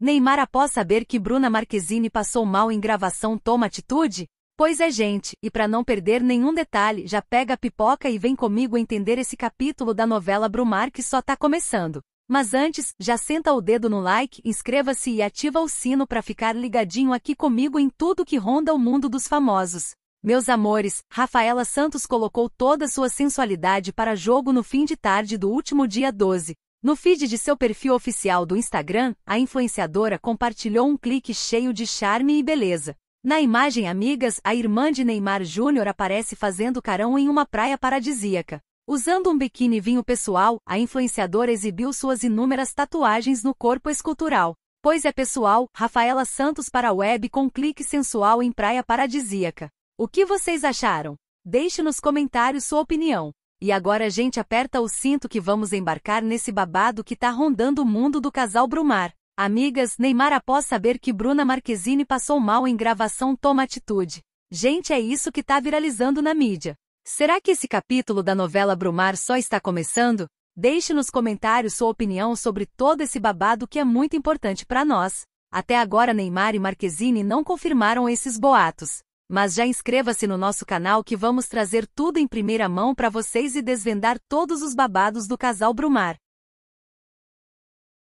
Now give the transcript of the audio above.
Neymar após saber que Bruna Marquezine passou mal em gravação toma atitude? Pois é gente, e para não perder nenhum detalhe, já pega a pipoca e vem comigo entender esse capítulo da novela Brumar que só tá começando. Mas antes, já senta o dedo no like, inscreva-se e ativa o sino para ficar ligadinho aqui comigo em tudo que ronda o mundo dos famosos. Meus amores, Rafaela Santos colocou toda sua sensualidade para jogo no fim de tarde do último dia 12, no feed de seu perfil oficial do Instagram, a influenciadora compartilhou um clique cheio de charme e beleza. Na imagem Amigas, a irmã de Neymar Júnior aparece fazendo carão em uma praia paradisíaca. Usando um biquíni vinho pessoal, a influenciadora exibiu suas inúmeras tatuagens no corpo escultural. Pois é pessoal, Rafaela Santos para a web com clique sensual em praia paradisíaca. O que vocês acharam? Deixe nos comentários sua opinião. E agora a gente aperta o cinto que vamos embarcar nesse babado que tá rondando o mundo do casal Brumar. Amigas, Neymar após saber que Bruna Marquezine passou mal em gravação toma atitude. Gente, é isso que tá viralizando na mídia. Será que esse capítulo da novela Brumar só está começando? Deixe nos comentários sua opinião sobre todo esse babado que é muito importante para nós. Até agora Neymar e Marquezine não confirmaram esses boatos. Mas já inscreva-se no nosso canal que vamos trazer tudo em primeira mão para vocês e desvendar todos os babados do casal Brumar.